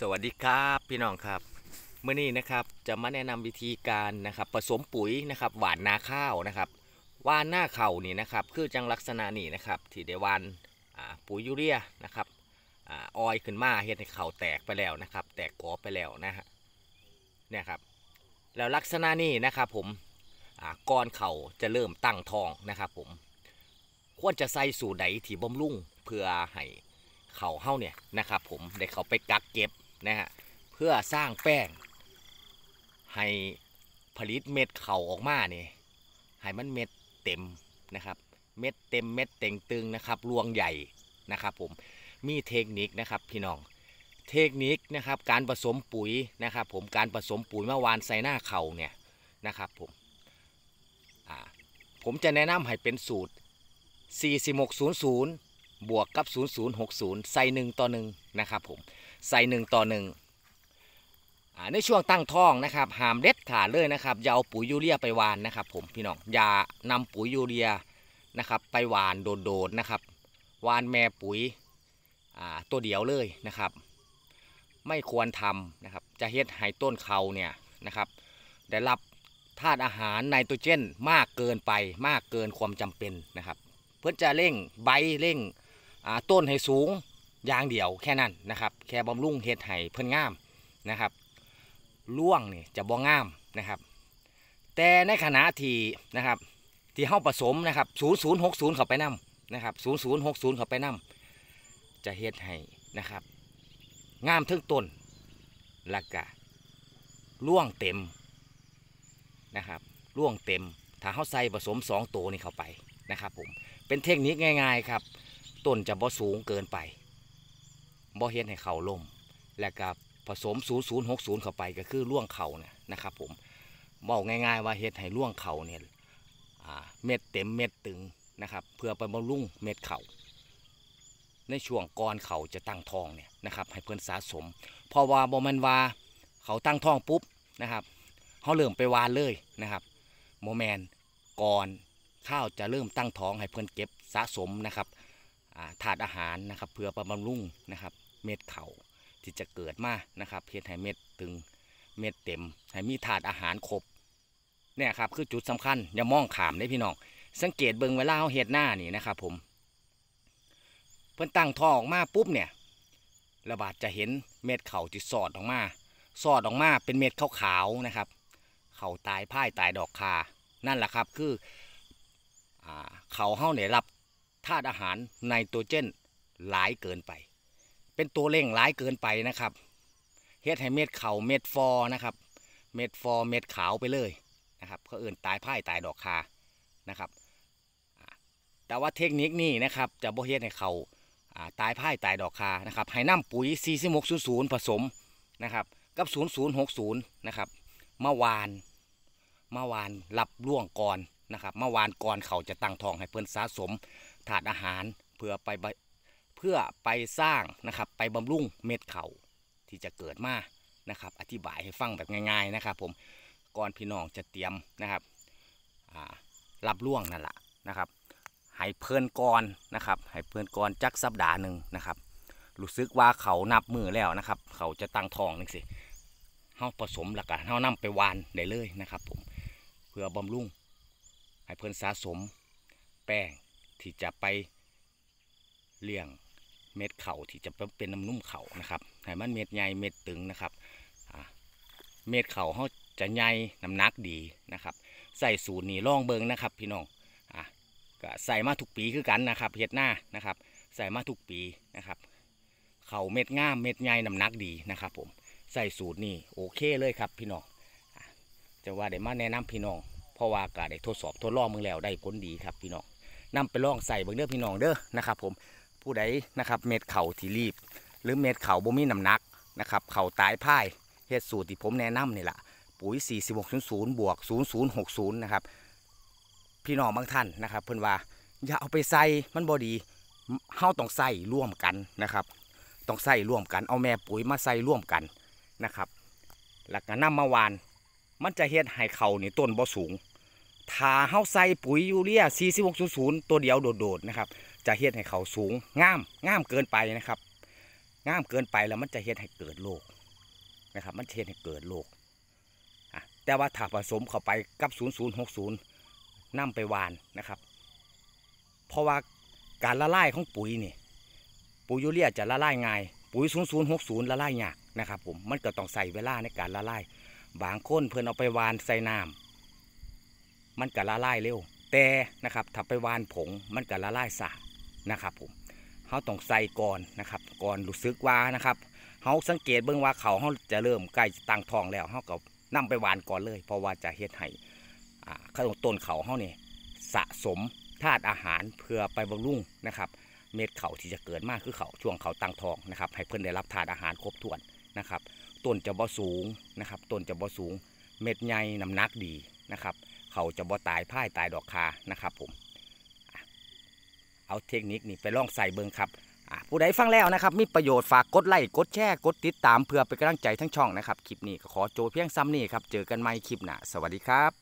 สวัสดีครับพี่น้องครับเมื่อนี้นะครับ จะมาแนะนำวิธีการนะครับผสมปุ๋ยนะครับหว่านนาข้าวนะครับว่านหน้าเข่านี่นะครับคือจังลักษณะนี่นะครับที่ได้วานปุ๋ยยูเรียนะครับออยขึ้นมาเห็ดใเข่าแตกไปแล้วนะครับ แตกกอไปแล้วนะฮะเนี่ยครับแล้วลักษณะนี้นะครับผมก้อนเข่าจะเริ่มตั้งทองนะครับผมควรจะใส่สูรไหนที่บ่มลุ่งเพื่อให้เขาเฮ้าเนี่ยนะครับ ผมได้เขาไปกักเก็บนะฮะเพื่อสร้างแป้งให้ผลิตเม็ดเข่าออกมาเนี่ยให้มันเม็ดเต็มนะครับเม็ดเต็มเม็ดเต่งตึงนะครับรวงใหญ่นะครับผมมีเทคนิคนะครับพี่น้องเทคนิคนะครับการผสมปุ๋ยนะครับผมการผสมปุ๋ยเมื่อวานใส่หน้าเข่าเนี่ยนะครับผมผมจะแนะนำให้เป็นสูตร4600 บวกกับ 0060 ใส่ 1 ต่อ1นะครับผมใส่หนึ่งต่อหนึ่ง ในช่วงตั้งท้องนะครับหามเด็ดขาดเลยนะครับอย่าเอาปุ๋ยยูเรียไปหวานนะครับผมพี่น้องอย่านำปุ๋ยยูเรียนะครับ ไปหวานโดดๆนะครับหวานแม่ปุ๋ยตัวเดียวเลยนะครับ ไม่ควรทำนะครับจะเฮ็ดให้ต้นเขาเนี่ยนะครับได้รับธาตุอาหารไนโตรเจนมากเกินไปมากเกินความจำเป็นนะครับเพื่อจะเร่งใบเร่งต้นให้สูงยางเดียวแค่นั้นนะครับ แค่บำรุงเฮ็ดไห่เพิ่นงามนะครับล่วงนี่จะบ่งามนะครับ แต่ในขณะที่นะครับที่เข้าผสมนะครับ0นย์เข้าไปนำนะครับ0นย์เข้าไปนำ จะเฮ็ดไห้นะครับงามทึ่งต้นล้วก็ล่วงเต็มนะครับล่วงเต็มถ้าเข้าใส่ผสม2ตัวนี้เข้าไปนะครับผมเป็นเทคนิคง่ายๆครับต้นจะบ่สูงเกินไปบ่เฮ็ดให้เข่าล่มและกับผสม0นย์เข้าไปก็คือล่วงเข่าเนี่ยนะครับ ผมบอกง่าย ๆว่าเฮ็ดให้ล่วงเข่าเนี่ยเม็ดเต็มเม็ดตึงนะครับ เพื่อไปบำรุงเม็ดเข่าในช่วงก่อนเข่าจะตั้งทองเนี่ยนะครับ ให้เพื่อนสะสมพอว่าบอมันว่าเขาตั้งทองปุ๊บนะครับเขาเริ่มไปวานเลยนะครับโมแมนก่อนข้าวจะเริ่มตั้งท้อง ให้เพื่อนเก็บสะสมนะครับถาดอาหารนะครับเพื่อประบำรุงนะครับ เม็ดเขาที่จะเกิดมานะครับเพื่อให้เม็ดตึงเม็ดเต็มให้มีถาดอาหารครบเนี่ยครับคือจุดสำคัญ อย่ามองขามได้พี่น้องสังเกตเบิ้งเวลาเขาเห็ดหน้านี่นะครับ ผม เพิ่นตั้งท่อออกมาปุ๊บเนี่ยระบาดจะเห็นเม็ดเข่าที่สอดออกมาสอดออกมาเป็นเม็ดขาวๆนะครับเขาตายพ่ายตายดอกคานั่นแหละครับคือเขาเข้าเนี่ยรับธาตุอาหารไนโตรเจนหลายเกินไป เป็นตัวเร่งหลายเกินไปนะครับ เฮ็ดให้เม็ดเขาเม็ดฟอนะครับ เม็ดฟอเม็ดขาวไปเลยนะครับเขาเอื่นตายพ่ายตายดอกคานะครับแต่ว่าเทคนิคนี้นะครับ จะบ่เฮ็ดให้เขาตายพ่ายตายดอกคานะครับให้น้ำปุ๋ย4600ผสม นะครับ กับ0060นะครับเมื่อวานเมื่อวานรับล่วงก่อนนะครับเมื่อวานก่อนเขาจะตั้งทองให้เพิ่นสะสมถาดอาหารเพื่อไปเพื่อไปสร้างนะครับ ไปบำรุงเม็ดเขาที่จะเกิดมานะครับ อธิบายให้ฟังแบบง่ายๆนะครับ ผมก่อนพี่น้องจะเตรียมนะครับรับล่วงนั่นแหละนะครับให้เพื่อนก่อนนะครับให้เพื่อนก่อนจักสัปดาห์หนึ่งนะครับรู้สึกว่าเขานับมือแล้วนะครับเขาจะตั้งทองนึ่สิเฮาผสมหลักการเฮานำไปวานได้เลยนะครับผมเพื่อบำรุงให้เพื่อนสะสมแป้งที่จะไปเลี้ยงเม็ดเข่าที่จะเป็นน้ำนุ่มเข่านะครับให้มันเม็ดใหญ่เม็ดตึงนะครับเม็ดเข่าเขาจะใหญ่น้ำหนักดีนะครับใส่สูตรนี่ล่องเบิงนะครับ พี่น้องอก็ใส่มาทุกปีคือกันนะครับเฮ็ดหน้านะครับ ใส่มาทุกปีนะครับ เข่าเม็ดง่ามเม็ดใหญ่น้ำหนักดีนะครับผมใส่สูตรนี่โอเคเลยครับ พี่น้องจะว่าได้มาแนะนำพี่น้อง เพราะว่ากาได้ทดสอบทดลองมึงแล้วได้ผลดีครับพี่น้องนำไปล่องใส่เบิ้งเด้อพี่น้องเด้อนะครับผมผู้ใดนะครับเม็ดเข่าที่รีบ หรือเม็ดเข่าบ่มีน้ำหนักนะครับเข่าตายพ่ายเฮ็ดสูตรที่ผมแนะนำนี่แหละปุ๋ย4600บวก0060นะครับพี่น้องบางท่านนะครับ เพื่อนว่าอย่าเอาไปใส่มันบอดีเฮาต้องใส่ร่วมกันนะครับต้องใส่ร่วมกันเอาแม่ปุ๋ยมาใส่ร่วมกันนะครับหลักการนำมาวาน มันจะเฮ็ดให้เข่านี่ต้นบ่สูงถ้าเฮาใส่ปุ๋ยยูเรีย 4600 ตัวเดียวโดดๆนะครับ จะเฮ็ดให้เขาสูงงามงามเกินไปนะครับ งามเกินไปแล้วมันจะเฮ็ดให้เกิดโรคนะครับ มันเฮ็ดให้เกิดโรคแต่ว่าถ้าผสมเข้าไปกับ 0060นำไปหวานนะครับ เพราะว่าการละลายของปุ๋ยนี่ ปุ๋ยยูเรียจะละลายง่าย ปุ๋ย 0060 ละลายยากนะครับผม มันก็ต้องใส่เวลาในการละลาย บางคนเพื่อนเอาไปหวานใส่น้ำมันกะละลายเร็ว แต่นะครับถ้าไปวานผงมันกะละลายสานะครับผมเขาต้องใส่ก่อนนะครับ ก่อนรู้สึกว่านะครับ เขาสังเกตเบื้องว่าเขาเขาจะเริ่มใกล้ตั้งทองแล้วเขาก็นำไปวานก่อนเลย เพราะว่าจะเฮ็ดให้ข้มต้นเขาเขาเนี่ยสะสมธาตุอาหารเพื่อไปบำรุงนะครับ เม็ดเขาที่จะเกิดมากคือเขาช่วงเขาตั้งทองนะครับ ให้เพื่อนได้รับธาตุอาหารครบถ้วนนะครับ ต้นจะบ่สูงนะครับ ต้นจะบ่สูง เม็ดใหญ่น้ำหนักดีนะครับเขาจะบ่ตายพ่ายตายดอกคานะครับผม เอาเทคนิคนี้ไปลองใส่เบิงครับ ผู้ใดฟังแล้วนะครับ มีประโยชน์ฝากกดไลค์ กดแชร์ กดติดตามเพื่อเป็นกำลังใจทั้งช่องนะครับ คลิปนี้ขอโจเพียงซ้ำนี่ครับ เจอกันใหม่คลิปหน้า สวัสดีครับ